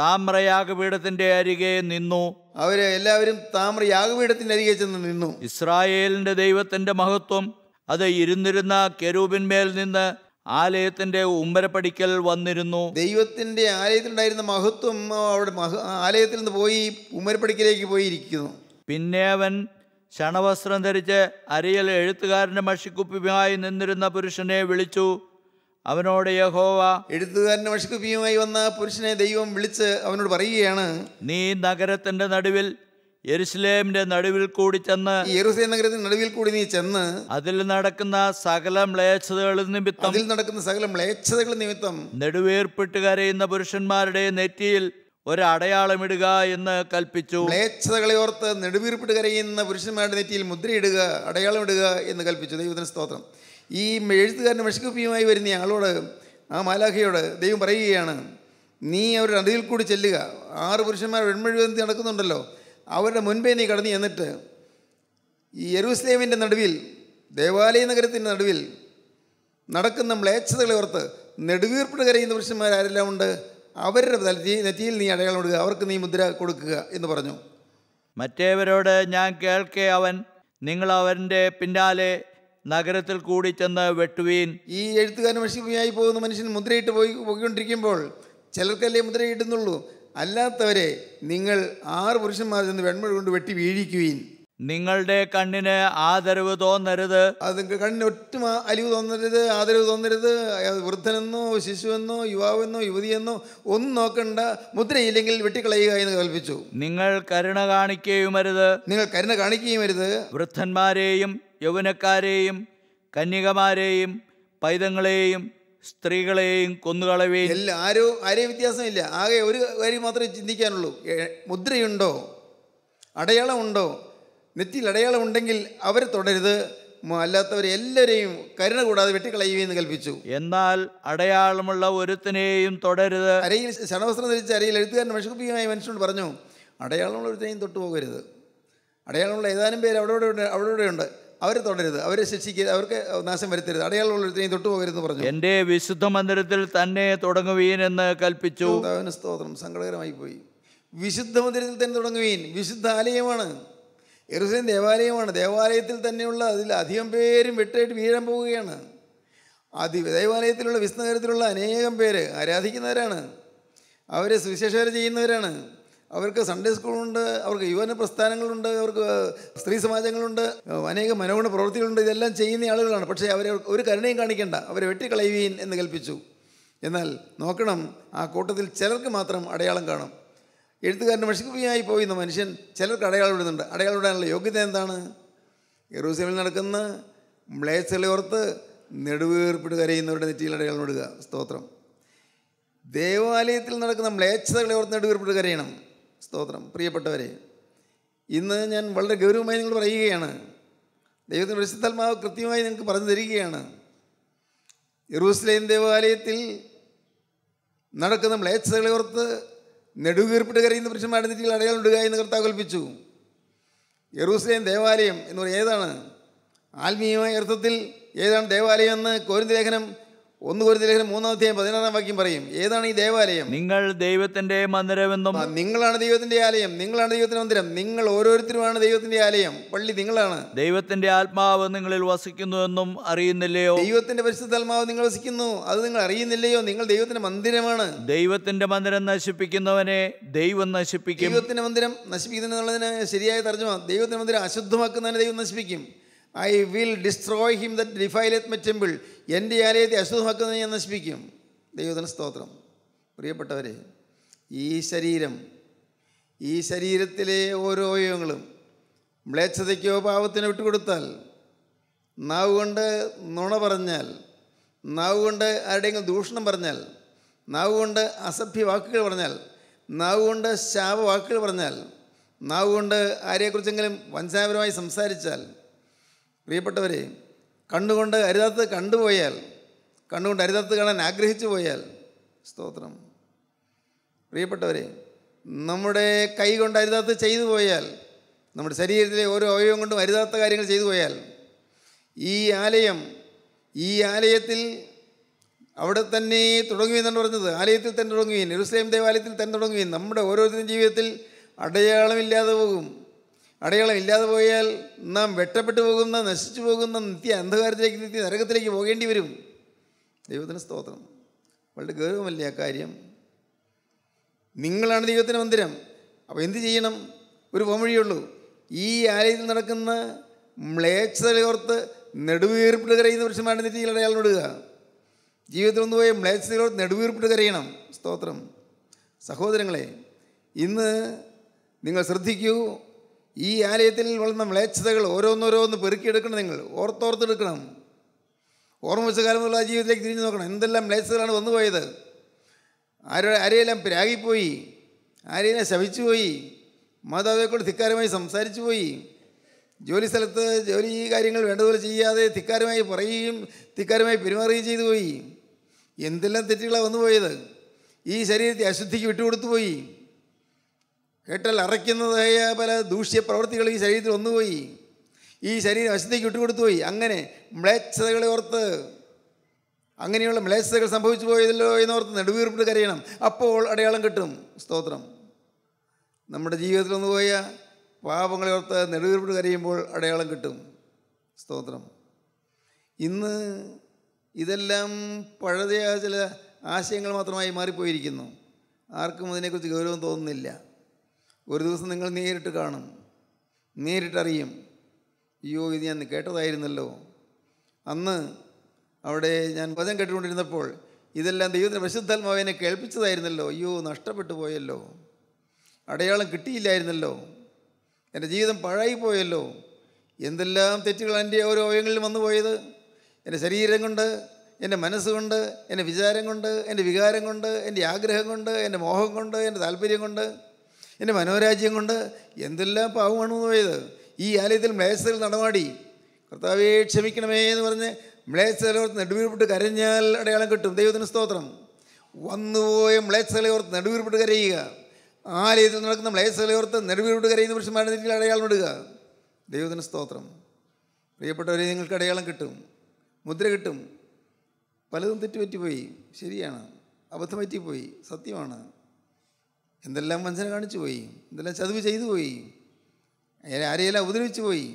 താമ്രയാഗപീഠത്തിന്റെ അരികെ നിന്നു അവര് എല്ലാവരും താമ്രയാഗപീഠത്തിന്റെ അരികെ ചെന്ന് നിന്നു ഇസ്രായേലിന്റെ ദൈവത്തിന്റെ മഹത്വം അത് ഇരുന്നിരുന്ന കെരൂപിന്മേൽ നിന്ന് ആലയത്തിന്റെ ഉമ്മരപ്പടിക്കൽ വന്നിരുന്നു ദൈവത്തിന്റെ ആലയത്തിലുണ്ടായിരുന്ന മഹത്വം അവിടെ ആലയത്തിൽ നിന്ന് പോയി ഉമ്മരപ്പടിക്കലേക്ക് പോയിരിക്കുന്നു പിന്നെ അവൻ ക്ഷണവസ്ത്രം ധരിച്ച് അരിയൽ എഴുത്തുകാരൻ്റെ മഷിക്കുപ്പിയുമായി നിന്നിരുന്ന പുരുഷനെ വിളിച്ചു അവനോട് യഹോവ എഴുത്തുകാരൻ്റെ മഷിക്കുപ്പിയുമായി വന്ന പുരുഷനെ ദൈവം വിളിച്ച് അവനോട് പറയുകയാണ് നീ നഗരത്തിൻ്റെ നടുവിൽ യെരുസലേമിന്റെ നടുവിൽ കൂടി ചെന്ന് യെറുസലേം നഗരത്തിന്റെ നടുവിൽ കൂടി നീ ചെന്ന് അതിൽ നടക്കുന്ന സകല മ്ലേച്ഛതകളിൽ നിമിത്തം അതിൽ നടക്കുന്ന സകല മ്ലേച്ഛതകൾ നിമിത്തം നെടുവേർപ്പിട്ട് കരയുന്ന പുരുഷന്മാരുടെ നെറ്റിയിൽ ഒരടയാളമിടുക എന്ന് കൽപ്പിച്ചു മ്ലേച്ഛതകളെ ഓർത്ത് നെടുവീർപ്പിട്ട് കരയുന്ന പുരുഷന്മാരുടെ നെറ്റിയിൽ മുദ്രയിടുക അടയാളമിടുക എന്ന് കൽപ്പിച്ചു ദൈവത്തിന് സ്തോത്രം ഈ എഴുത്തുകാരൻ്റെ മഷിക്കുപ്പിയുമായി വരുന്ന ആളോട് ആ മാലാഖയോട് ദൈവം പറയുകയാണ് നീ അവരുടെ അടിയിൽ കൂടി ചെല്ലുക ആറ് പുരുഷന്മാർ വെൺമഴുവന്തി നടക്കുന്നുണ്ടല്ലോ അവരുടെ മുൻപേ നീ കടന്നു ചെന്നിട്ട് ഈ യെറൂസലേമിൻ്റെ നടുവിൽ ദേവാലയ നഗരത്തിൻ്റെ നടുവിൽ നടക്കുന്ന മ്ലേച്ഛതകളെ ഓർത്ത് നെടുവീർപ്പിട്ട് കരയുന്ന പുരുഷന്മാരാരെല്ലാം ഉണ്ട് അവരുടെ നെറ്റിയിൽ നീ അടയാളം കൊടുക്കുക അവർക്ക് നീ മുദ്ര കൊടുക്കുക എന്ന് പറഞ്ഞു മറ്റേവരോട് ഞാൻ കേൾക്കെ അവൻ നിങ്ങൾ അവൻ്റെ പിന്നാലെ നഗരത്തിൽ കൂടി ചെന്ന് വെട്ടുവീൻ ഈ എഴുത്തുകാരൻ മഷിയായി പോകുന്ന മനുഷ്യൻ മുദ്രയിട്ട് പോയി പോയിക്കൊണ്ടിരിക്കുമ്പോൾ ചിലർക്കല്ലേ കിട്ടുന്നുള്ളൂ അല്ലാത്തവരെ നിങ്ങൾ ആറ് പുരുഷന്മാർ ചെന്ന് വെൺമഴ കൊണ്ട് വെട്ടി വീഴിക്കുവീൻ നിങ്ങളുടെ കണ്ണിന് ആദരവ് തോന്നരുത് അത് കണ്ണിന് ഒട്ടും അലിവ് തോന്നരുത് ആദരവ് തോന്നരുത് വൃദ്ധനെന്നോ ശിശുവെന്നോ യുവാവെന്നോ യുവതിയെന്നോ ഒന്നും നോക്കണ്ട മുദ്രയില്ലെങ്കിൽ വെട്ടിക്കളയുക എന്ന് കൽപ്പിച്ചു നിങ്ങൾ കരുണ കാണിക്കുകയുമരുത് നിങ്ങൾ കരുണ കാണിക്കുകയുമരുത് വൃദ്ധന്മാരെയും യൗവനക്കാരെയും കന്യകമാരെയും പൈതങ്ങളെയും സ്ത്രീകളെയും കൊന്നുകളയുകയും എല്ലാ ആരും ആരെയും വ്യത്യാസമില്ല ആകെ ഒരു കാര്യം മാത്രമേ ചിന്തിക്കാനുള്ളൂ മുദ്രയുണ്ടോ അടയാളമുണ്ടോ നെറ്റിയിൽ അടയാളം ഉണ്ടെങ്കിൽ അവരെ തുടരുത് അല്ലാത്തവരെ എല്ലാവരെയും കരുണ കൂടാതെ എന്ന് കൽപ്പിച്ചു എന്നാൽ അടയാളമുള്ള ഒരുത്തിനെയും തുടരുത് അരയിൽ ശണവസ്ത്രം ധരിച്ച അരയിൽ എഴുത്തുകാരൻ മഷുപ്പിയുമായി മനുഷ്യനോട് പറഞ്ഞു അടയാളമുള്ള ഒരുത്തിനെയും തൊട്ടു പോകരുത് അടയാളമുള്ള ഏതാനും പേര് അവിടെ അവിടെ ഉണ്ട് അവരെ തുടരുത് അവരെ ശിക്ഷിക്കരുത് അവർക്ക് നാശം വരുത്തരുത് അടയാളമുള്ള അടയാളമുള്ളവരെയും എന്ന് പറഞ്ഞു എൻ്റെ വിശുദ്ധ മന്ദിരത്തിൽ തന്നെ തുടങ്ങുവീൻ എന്ന് കൽപ്പിച്ചു സ്തോത്രം സങ്കടകരമായി പോയി വിശുദ്ധ മന്ദിരത്തിൽ തന്നെ തുടങ്ങുവീൻ വിശുദ്ധ ആലയമാണ് എറുസലേം ദേവാലയമാണ് ദേവാലയത്തിൽ തന്നെയുള്ള അതിൽ അധികം പേരും വെട്ടായിട്ട് വീഴാൻ പോവുകയാണ് അതി ദേവാലയത്തിലുള്ള വിസ്തനഗരത്തിലുള്ള അനേകം പേര് ആരാധിക്കുന്നവരാണ് അവർ സുവിശേഷകര ചെയ്യുന്നവരാണ് അവർക്ക് സൺഡേ സ്കൂളുണ്ട് അവർക്ക് യുവന പ്രസ്ഥാനങ്ങളുണ്ട് അവർക്ക് സ്ത്രീ സമാജങ്ങളുണ്ട് അനേകം മനോഗുണ പ്രവൃത്തികളുണ്ട് ഇതെല്ലാം ചെയ്യുന്ന ആളുകളാണ് പക്ഷേ അവരെ ഒരു കരുണയും കാണിക്കേണ്ട അവരെ വെട്ടിക്കളയുവീൻ എന്ന് കൽപ്പിച്ചു എന്നാൽ നോക്കണം ആ കൂട്ടത്തിൽ ചിലർക്ക് മാത്രം അടയാളം കാണും എഴുത്തുകാരൻ്റെ മഷിക്കുപ്പിയായി പോയിന്ന് മനുഷ്യൻ ചിലർക്ക് അടയാളം ഇടുന്നുണ്ട് അടയാളം ഇടാനുള്ള യോഗ്യത എന്താണ് യെറൂസലേമിൽ നടക്കുന്ന മ്ലേച്ഛകളെ ഓർത്ത് നെടുവേർപ്പിട്ട് കരയുന്നവരുടെ നെറ്റിയിൽ അടയാളം ഇടുക സ്തോത്രം ദേവാലയത്തിൽ നടക്കുന്ന മ്ലേച്ഛതകളെ ഓർത്ത് നെടുവേർപ്പിട്ട് കരയണം സ്തോത്രം പ്രിയപ്പെട്ടവരെ ഇന്ന് ഞാൻ വളരെ ഗൗരവമായി നിങ്ങൾ പറയുകയാണ് ദൈവത്തിൻ്റെ വിശുദ്ധാത്മാവ് കൃത്യമായി നിങ്ങൾക്ക് പറഞ്ഞു തരികയാണ് യെറൂസലേം ദേവാലയത്തിൽ നടക്കുന്ന മ്ലേച്ഛതകളെ ഓർത്ത് നെടുകീർപ്പിട്ട് കരയുന്ന പുരുഷന്മാരുടെ നെറ്റിയിൽ അടയാളം ഇടുക എന്ന് കർത്താവ് കൽപ്പിച്ചു യെറൂസലേം ദേവാലയം എന്ന് പറയുന്നത് ഏതാണ് ആത്മീയമായ അർത്ഥത്തിൽ ഏതാണ് ദേവാലയം എന്ന് കോരിന്ത ലേഖനം ഒന്ന് കുരുതി ലേഖനം മൂന്നാം അധ്യായം പതിനാറാം വാക്യം പറയും ഏതാണ് ഈ ദേവാലയം നിങ്ങൾ ദൈവത്തിന്റെ മന്ദിരമെന്നും നിങ്ങളാണ് ദൈവത്തിന്റെ ആലയം നിങ്ങളാണ് ദൈവത്തിന്റെ മന്ദിരം നിങ്ങൾ ഓരോരുത്തരുമാണ് ദൈവത്തിന്റെ ആലയം പള്ളി നിങ്ങളാണ് ദൈവത്തിന്റെ ആത്മാവ് നിങ്ങളിൽ വസിക്കുന്നുവെന്നും അറിയുന്നില്ലയോ ദൈവത്തിന്റെ ആത്മാവ് നിങ്ങൾ വസിക്കുന്നു അത് നിങ്ങൾ അറിയുന്നില്ലയോ നിങ്ങൾ ദൈവത്തിന്റെ മന്ദിരമാണ് ദൈവത്തിന്റെ മന്ദിരം നശിപ്പിക്കുന്നവനെ ദൈവം നശിപ്പിക്കും ദൈവത്തിന്റെ മന്ദിരം നശിപ്പിക്കുന്നതിന് എന്നുള്ളതിന് ശരിയായ തർജ്ജമ ദൈവത്തിന്റെ മന്ദിരം അശുദ്ധമാക്കുന്നതിനെ ദൈവം നശിപ്പിക്കും I will destroy him that defileth temple എൻ്റെ ആലയത്തെ അശുദ്ധമാക്കുന്നത് ഞാൻ നശിപ്പിക്കും ദൈവത്തിന് സ്തോത്രം പ്രിയപ്പെട്ടവരെ ഈ ശരീരം ഈ ശരീരത്തിലെ ഓരോ അവയവങ്ങളും മ്ലേച്ഛതയ്ക്കോ പാവത്തിനോ വിട്ടുകൊടുത്താൽ നാവ് കൊണ്ട് നുണ പറഞ്ഞാൽ നാവ് കൊണ്ട് ആരുടെയെങ്കിലും ദൂഷണം പറഞ്ഞാൽ നാവ് കൊണ്ട് അസഭ്യ വാക്കുകൾ പറഞ്ഞാൽ നാവ് കൊണ്ട് വാക്കുകൾ പറഞ്ഞാൽ നാവ് കൊണ്ട് ആരെക്കുറിച്ചെങ്കിലും വഞ്ചനാപരമായി സംസാരിച്ചാൽ പ്രിയപ്പെട്ടവരെ കണ്ണുകൊണ്ട് അരുതാത്തത് കണ്ടുപോയാൽ കണ്ണുകൊണ്ട് അരുതാത്തത് കാണാൻ ആഗ്രഹിച്ചു പോയാൽ സ്തോത്രം പ്രിയപ്പെട്ടവരെ നമ്മുടെ കൈ കൊണ്ട് അരുതാത്തത് ചെയ്തു പോയാൽ നമ്മുടെ ശരീരത്തിലെ ഓരോ അവയവം കൊണ്ടും അരുതാത്ത കാര്യങ്ങൾ ചെയ്തു പോയാൽ ഈ ആലയം ഈ ആലയത്തിൽ അവിടെ തന്നെ തുടങ്ങുകയെന്നാണ് പറഞ്ഞത് ആലയത്തിൽ തന്നെ തുടങ്ങുകയും യെറുസലേം ദേവാലയത്തിൽ തന്നെ തുടങ്ങുകയും നമ്മുടെ ഓരോരുത്തരും ജീവിതത്തിൽ അടയാളമില്ലാതെ പോകും അടയാളം ഇല്ലാതെ പോയാൽ നാം വെട്ടപ്പെട്ടു പോകുന്ന നശിച്ചു പോകുന്ന നിത്യ അന്ധകാരത്തിലേക്ക് നിത്യ നരകത്തിലേക്ക് പോകേണ്ടി വരും ദൈവത്തിന് സ്തോത്രം വളരെ ഗൗരവമല്ലേ ആ കാര്യം നിങ്ങളാണ് ദൈവത്തിന് മന്ദിരം അപ്പോൾ എന്ത് ചെയ്യണം ഒരു വഴിയുള്ളൂ ഈ ആലയത്തിൽ നടക്കുന്ന മ്ലേച്ഛതയോർത്ത് നെടുവീർപ്പിട്ട് കരയുന്ന പുരുഷന്മാരുടെ നിത്യയിൽ അടയാളം ഇടുക ജീവിതത്തിൽ ഒന്ന് പോയ മ്ലേച്ഛതയോർത്ത് നെടുവീർപ്പിട്ട് കരയണം സ്തോത്രം സഹോദരങ്ങളെ ഇന്ന് നിങ്ങൾ ശ്രദ്ധിക്കൂ ഈ ആലയത്തിൽ വളർന്ന മ്ലേച്ഛതകൾ ഓരോന്നോരോന്ന് പെറുക്കിയെടുക്കണം നിങ്ങൾ ഓർത്തോർത്തെടുക്കണം ഓർമ്മ വെച്ച കാലം മുതലുള്ള ജീവിതത്തിലേക്ക് തിരിഞ്ഞു നോക്കണം എന്തെല്ലാം മ്ലേച്ഛതകളാണ് വന്നു പോയത് ആരോ ആരെയെല്ലാം പ്രാഗിപ്പോയി ആരെയെല്ലാം ശവിച്ചു പോയി മാതാവിനെക്കൊണ്ട് ധിക്കാരമായി സംസാരിച്ചു പോയി ജോലി സ്ഥലത്ത് ജോലി കാര്യങ്ങൾ വേണ്ടതുപോലെ ചെയ്യാതെ ധിക്കാരമായി പറയുകയും ധിക്കാരമായി പെരുമാറുകയും ചെയ്തു പോയി എന്തെല്ലാം തെറ്റുകളാണ് വന്നു ഈ ശരീരത്തെ അശുദ്ധിക്ക് വിട്ടുകൊടുത്തു പോയി കേട്ടാൽ അറയ്ക്കുന്നതായ പല ദൂഷ്യ പ്രവൃത്തികൾ ഈ ശരീരത്തിൽ വന്നുപോയി ഈ ശരീരം വശത്തേക്ക് ഇട്ടുകൊടുത്തു പോയി അങ്ങനെ മ്ലേച്ഛതകളെ ഓർത്ത് അങ്ങനെയുള്ള മ്ലേച്ഛതകൾ സംഭവിച്ചു പോയതല്ലോ എന്നോർത്ത് നെടുവീർപ്പിട്ട് കരയണം അപ്പോൾ അടയാളം കിട്ടും സ്തോത്രം നമ്മുടെ ജീവിതത്തിൽ ഒന്ന് പോയ പാപങ്ങളെ ഓർത്ത് നെടുവീർപ്പിട്ട് കരയുമ്പോൾ അടയാളം കിട്ടും സ്തോത്രം ഇന്ന് ഇതെല്ലാം പഴയ ചില ആശയങ്ങൾ മാത്രമായി മാറിപ്പോയിരിക്കുന്നു ആർക്കും അതിനെക്കുറിച്ച് ഗൗരവം തോന്നുന്നില്ല ഒരു ദിവസം നിങ്ങൾ നേരിട്ട് കാണും നേരിട്ടറിയും അയ്യോ ഇത് ഞാൻ കേട്ടതായിരുന്നല്ലോ അന്ന് അവിടെ ഞാൻ വചം കേട്ടുകൊണ്ടിരുന്നപ്പോൾ ഇതെല്ലാം ദൈവത്തിന് പ്രശുദ്ധാത്മാവിനെ കേൾപ്പിച്ചതായിരുന്നല്ലോ അയ്യോ നഷ്ടപ്പെട്ടു പോയല്ലോ അടയാളം കിട്ടിയില്ലായിരുന്നല്ലോ എൻ്റെ ജീവിതം പഴയി പോയല്ലോ എന്തെല്ലാം തെറ്റുകൾ എൻ്റെ ഓരോ അവയങ്ങളിൽ വന്നു പോയത് എൻ്റെ ശരീരം കൊണ്ട് എൻ്റെ മനസ്സുകൊണ്ട് എൻ്റെ വിചാരം കൊണ്ട് എൻ്റെ വികാരം കൊണ്ട് എൻ്റെ ആഗ്രഹം കൊണ്ട് എൻ്റെ മോഹം കൊണ്ട് എൻ്റെ താല്പര്യം കൊണ്ട് എൻ്റെ മനോരാജ്യം കൊണ്ട് എന്തെല്ലാം പാവമാണ് പോയത് ഈ ആലയത്തിൽ മ്ലേസൽ നടപാടി കർത്താവേ ക്ഷമിക്കണമേ എന്ന് പറഞ്ഞ് മ്ലേസലോർത്ത് നെടുവീർപ്പിട്ട് കരഞ്ഞാൽ അടയാളം കിട്ടും ദൈവത്തിന് സ്തോത്രം വന്നുപോയ മ്ലേസലോർത്ത് നെടുവീർപ്പിട്ട് കരയുക ആലയത്തിൽ നടക്കുന്ന മ്ലേസലോർത്ത് നെടുവീർപ്പിട്ട് കരയുന്ന പുരുഷന്മാരുടെ നെറ്റിൽ അടയാളം ഇടുക ദൈവത്തിന് സ്തോത്രം പ്രിയപ്പെട്ടവരെ നിങ്ങൾക്ക് അടയാളം കിട്ടും മുദ്ര കിട്ടും പലതും തെറ്റുപറ്റിപ്പോയി ശരിയാണ് അബദ്ധം പറ്റിപ്പോയി സത്യമാണ് എന്തെല്ലാം മനുഷ്യനെ കാണിച്ചു പോയി എന്തെല്ലാം ചതിവ് ചെയ്തു പോയി ആരെയെല്ലാം ഉപദ്രവിച്ചു പോയി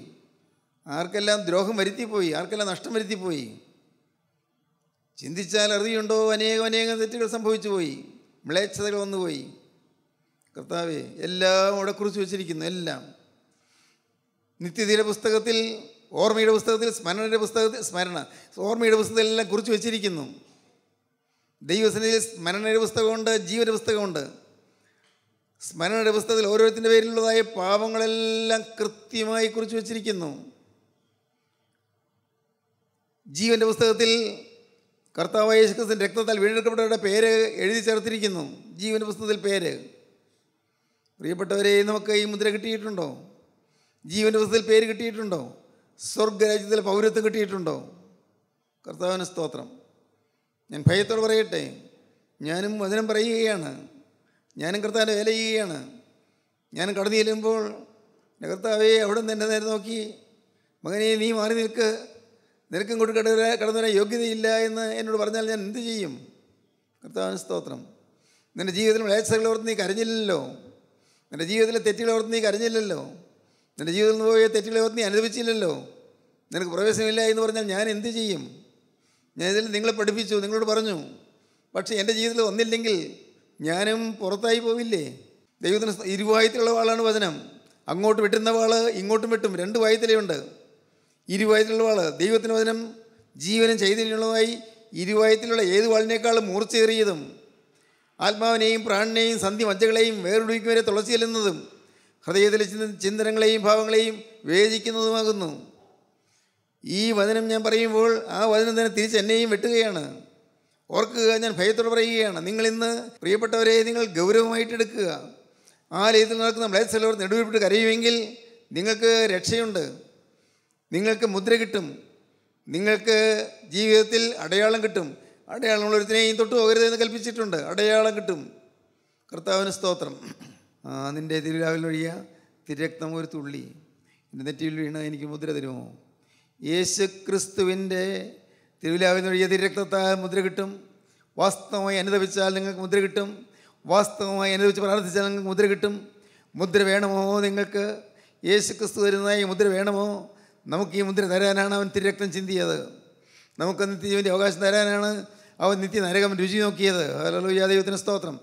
ആർക്കെല്ലാം ദ്രോഹം വരുത്തിപ്പോയി ആർക്കെല്ലാം നഷ്ടം വരുത്തിപ്പോയി ചിന്തിച്ചാൽ അറിയുണ്ടോ അനേകം അനേകം തെറ്റുകൾ സംഭവിച്ചു പോയി മ്ലേച്ഛതകൾ വന്നുപോയി കർത്താവേ എല്ലാം അവിടെ കുറിച്ച് വെച്ചിരിക്കുന്നു എല്ലാം നിത്യതയുടെ പുസ്തകത്തിൽ ഓർമ്മയുടെ പുസ്തകത്തിൽ സ്മരണയുടെ പുസ്തകത്തിൽ സ്മരണ ഓർമ്മയുടെ പുസ്തകത്തിൽ എല്ലാം കുറിച്ച് വെച്ചിരിക്കുന്നു ദൈവസനയിൽ സ്മരണയുടെ പുസ്തകമുണ്ട് ജീവന്റെ പുസ്തകമുണ്ട് സ്മരണയുടെ പുസ്തകത്തിൽ ഓരോരുത്തിൻ്റെ പേരിലുള്ളതായ പാപങ്ങളെല്ലാം കൃത്യമായി കുറിച്ച് വച്ചിരിക്കുന്നു ജീവൻ്റെ പുസ്തകത്തിൽ കർത്താവ് യേശുക്രിസ്തു രക്തത്താൽ വീണ്ടെടുക്കപ്പെട്ടവരുടെ പേര് എഴുതി ചേർത്തിരിക്കുന്നു ജീവൻ്റെ പുസ്തകത്തിൽ പേര് പ്രിയപ്പെട്ടവരെ നമുക്ക് ഈ മുദ്ര കിട്ടിയിട്ടുണ്ടോ ജീവൻ്റെ പുസ്തകത്തിൽ പേര് കിട്ടിയിട്ടുണ്ടോ സ്വർഗരാജ്യത്തിൽ പൗരത്വം കിട്ടിയിട്ടുണ്ടോ കർത്താവിന് സ്തോത്രം ഞാൻ ഭയത്തോട് പറയട്ടെ ഞാനും വചനം പറയുകയാണ് ഞാനും കർത്താവിനെ വേല ചെയ്യുകയാണ് ഞാൻ കടന്നു ചെല്ലുമ്പോൾ കർത്താവേ അവിടെ നിന്ന് എൻ്റെ നേരെ നോക്കി മകനെ നീ മാറി നിൽക്ക് നിനക്ക് ഇങ്ങോട്ട് കട വരാൻ കടന്നു വരാൻ യോഗ്യതയില്ല എന്ന് എന്നോട് പറഞ്ഞാൽ ഞാൻ എന്ത് ചെയ്യും കർത്താവിന് സ്തോത്രം നിൻ്റെ ജീവിതത്തിൽ മ്ലേച്ഛകൾ ഓർത്ത് നീ കരഞ്ഞില്ലല്ലോ നിൻ്റെ ജീവിതത്തിലെ തെറ്റുകൾ ഓർത്ത് നീ കരഞ്ഞില്ലല്ലോ നിൻ്റെ ജീവിതത്തിൽ നിന്ന് പോയ തെറ്റുകളെ ഓർത്ത് നീ അനുഭവിച്ചില്ലല്ലോ നിനക്ക് പ്രവേശനമില്ല എന്ന് പറഞ്ഞാൽ ഞാൻ എന്ത് ചെയ്യും ഞാൻ ഇതിൽ നിങ്ങളെ പഠിപ്പിച്ചു നിങ്ങളോട് പറഞ്ഞു പക്ഷേ എൻ്റെ ജീവിതത്തിൽ വന്നില്ലെങ്കിൽ ഞാനും പുറത്തായി പോവില്ലേ ദൈവത്തിന് ഇരുവായത്തിലുള്ള വാളാണ് വചനം അങ്ങോട്ട് വെട്ടുന്ന വാള് ഇങ്ങോട്ടും വെട്ടും രണ്ട് ഉണ്ട് ഇരുവായത്തിലുള്ള വാള് ദൈവത്തിന് വചനം ജീവനും ചൈതന്യമുള്ളതായി ഇരുവായത്തിലുള്ള ഏത് വാളിനേക്കാളും മൂർച്ചയേറിയതും ആത്മാവിനെയും പ്രാണിനെയും സന്ധി മജ്ജകളെയും വേറൊടുവിക്കും വരെ ചെല്ലുന്നതും ഹൃദയത്തിലെ ചിന്തനങ്ങളെയും ഭാവങ്ങളെയും വേദിക്കുന്നതുമാകുന്നു ഈ വചനം ഞാൻ പറയുമ്പോൾ ആ വചനം തന്നെ തിരിച്ച് എന്നെയും വെട്ടുകയാണ് ഓർക്കുക ഞാൻ ഭയത്തോട് പറയുകയാണ് നിങ്ങൾ ഇന്ന് പ്രിയപ്പെട്ടവരെ നിങ്ങൾ ഗൗരവമായിട്ട് എടുക്കുക ആ രീതിയിൽ നടക്കുന്ന മ്ലേത്സലോർ നെടുവിട്ട് കരയുമെങ്കിൽ നിങ്ങൾക്ക് രക്ഷയുണ്ട് നിങ്ങൾക്ക് മുദ്ര കിട്ടും നിങ്ങൾക്ക് ജീവിതത്തിൽ അടയാളം കിട്ടും അടയാളം ഒരുത്തിനെയും തൊട്ട് പോകരുതെന്ന് കൽപ്പിച്ചിട്ടുണ്ട് അടയാളം കിട്ടും കർത്താവിന് സ്തോത്രം നിൻ്റെ തിരുവിലാവിൽ ഒഴിയ തിരക്തം ഒരു തുള്ളി എൻ്റെ നെറ്റിയിൽ വീണ എനിക്ക് മുദ്ര തരുമോ യേശു ക്രിസ്തുവിൻ്റെ തിരുവിലാവിന് ഒഴിയ തിരക്തത്തായ മുദ്ര കിട്ടും വാസ്തവമായി അനുദപിച്ചാൽ നിങ്ങൾക്ക് മുദ്ര കിട്ടും വാസ്തവമായി അനുദപിച്ച് പ്രാർത്ഥിച്ചാൽ നിങ്ങൾക്ക് മുദ്ര കിട്ടും മുദ്ര വേണമോ നിങ്ങൾക്ക് യേശു ക്രിസ്തു വരുന്നതായി മുദ്ര വേണമോ നമുക്ക് ഈ മുദ്ര തരാനാണ് അവൻ തിരക്തം ചിന്തിയത് നമുക്ക് നിത്യജീവൻ്റെ അവകാശം തരാനാണ് അവൻ നിത്യ നരകം രുചി നോക്കിയത് ഹലോയാ യാദൈവത്തിന് സ്തോത്രം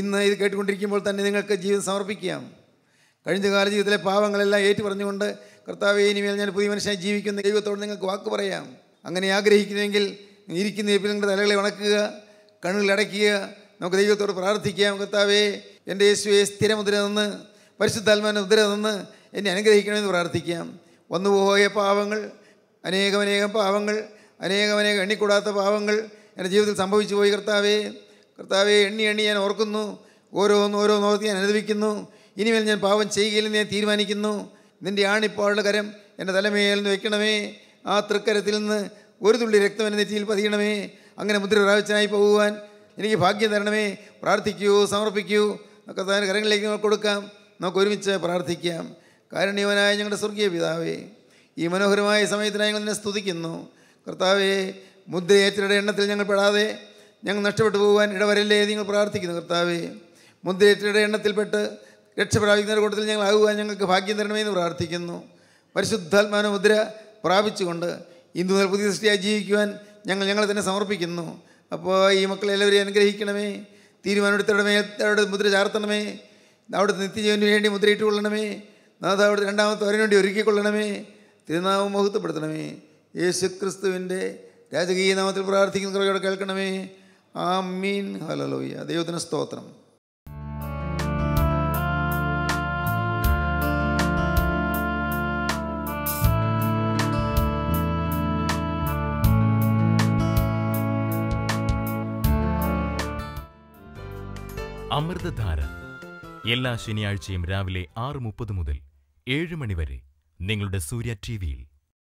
ഇന്ന് ഇത് കേട്ടുകൊണ്ടിരിക്കുമ്പോൾ തന്നെ നിങ്ങൾക്ക് ജീവിതം സമർപ്പിക്കാം കഴിഞ്ഞ കാല ജീവിതത്തിലെ പാവങ്ങളെല്ലാം ഏറ്റു പറഞ്ഞുകൊണ്ട് കർത്താവ് ഇനിമേൽ ഞാൻ പുതിയ മനുഷ്യനായി ജീവിക്കുന്ന ദൈവത്തോട് നിങ്ങൾക്ക് വാക്ക് പറയാം അങ്ങനെ ആഗ്രഹിക്കുന്നെങ്കിൽ ഇരിക്കുന്ന ഇരിപ്പിൽ നിങ്ങളുടെ തലകളെ ഉണക്കുക കണ്ണുകൾ അടയ്ക്കുക നമുക്ക് ദൈവത്തോട് പ്രാർത്ഥിക്കാം കർത്താവേ എൻ്റെ യേശുവെ സ്ഥിരമുദ്ര നിന്ന് പരിശുദ്ധാത്മാവിൻ്റെ മുദ്ര നിന്ന് എന്നെ അനുഗ്രഹിക്കണമെന്ന് പ്രാർത്ഥിക്കാം വന്നുപോയ പാവങ്ങൾ അനേകം അനേകം പാവങ്ങൾ അനേകം അനേകം എണ്ണിക്കൂടാത്ത പാവങ്ങൾ എൻ്റെ ജീവിതത്തിൽ സംഭവിച്ചു പോയി കർത്താവേ കർത്താവെ എണ്ണി എണ്ണി ഞാൻ ഓർക്കുന്നു ഓരോന്ന് ഓരോന്ന് ഓർത്ത് ഞാൻ അനുഭവിക്കുന്നു ഇനിമേൽ ഞാൻ പാവം ചെയ്യുകയില്ലെന്ന് ഞാൻ തീരുമാനിക്കുന്നു നിൻ്റെ ആണിപ്പോഴുള്ള കരം എൻ്റെ തലമേൽ നിന്ന് വെക്കണമേ ആ തൃക്കരത്തിൽ നിന്ന് ഒരു തുള്ളി രക്തം എൻ്റെ നെറ്റിയിൽ പതിയണമേ അങ്ങനെ മുദ്ര പ്രാപിച്ചനായി പോകുവാൻ എനിക്ക് ഭാഗ്യം തരണമേ പ്രാർത്ഥിക്കൂ സമർപ്പിക്കൂ ഒക്കെ താൻ കരങ്ങളിലേക്ക് നമുക്ക് കൊടുക്കാം നമുക്ക് ഒരുമിച്ച് പ്രാർത്ഥിക്കാം കാരണീയവനായ ഞങ്ങളുടെ സ്വർഗീയ പിതാവേ ഈ മനോഹരമായ സമയത്തിനായി ഞങ്ങൾ നിന്നെ സ്തുതിക്കുന്നു കർത്താവേ മുദ്രയേറ്റരുടെ എണ്ണത്തിൽ ഞങ്ങൾ പെടാതെ ഞങ്ങൾ നഷ്ടപ്പെട്ടു പോകുവാൻ ഇടവരല്ലേ നിങ്ങൾ പ്രാർത്ഥിക്കുന്നു കർത്താവേ മുദ്രയേറ്റരുടെ എണ്ണത്തിൽപ്പെട്ട് രക്ഷപ്രാപിക്കുന്നവരുടെ കൂട്ടത്തിൽ ഞങ്ങൾ ആകുവാൻ ഞങ്ങൾക്ക് ഭാഗ്യം തരണമേ എന്ന് പ്രാർത്ഥിക്കുന്നു പരിശുദ്ധാത്മാന മുദ്ര പ്രാപിച്ചുകൊണ്ട് ഇന്ദു മുതൽ പുതിയ സൃഷ്ടിയായി ജീവിക്കുവാൻ ഞങ്ങൾ ഞങ്ങളെ തന്നെ സമർപ്പിക്കുന്നു അപ്പോൾ ഈ മക്കളെ എല്ലാവരെയും അനുഗ്രഹിക്കണമേ തീരുമാനമെടുത്തവരുടെ മേൽ മുദ്ര ചാർത്തണമേ അവിടെ നിത്യജീവന് വേണ്ടി മുദ്രയിട്ട് കൊള്ളണമേ നാഥ അവിടെ രണ്ടാമത്തെ വരന് വേണ്ടി ഒരുക്കിക്കൊള്ളണമേ തിരുനാമം മഹത്വപ്പെടുത്തണമേ യേശു ക്രിസ്തുവിൻ്റെ രാജകീയ നാമത്തിൽ പ്രാർത്ഥിക്കുന്ന കേൾക്കണമേ ആ മീൻ ഹലലോയ്യ ദൈവത്തിന് സ്തോത്രം അമൃതധാര എല്ലാ ശനിയാഴ്ചയും രാവിലെ ആറ് മുപ്പത് മുതൽ ഏഴ് മണി വരെ നിങ്ങളുടെ സൂര്യ ടി വിയിൽ